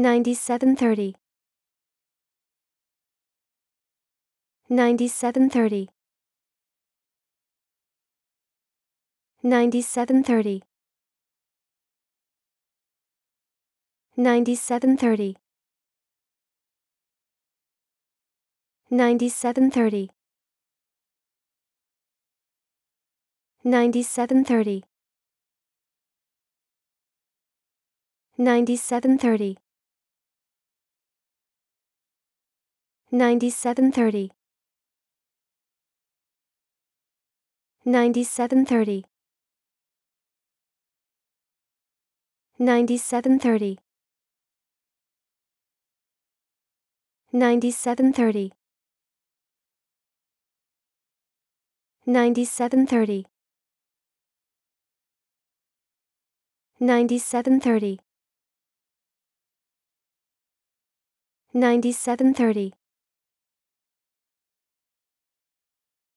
9730 9730 9730 9730 9730 9730 9730 9730 9730 9730 9730 9730 9730 9730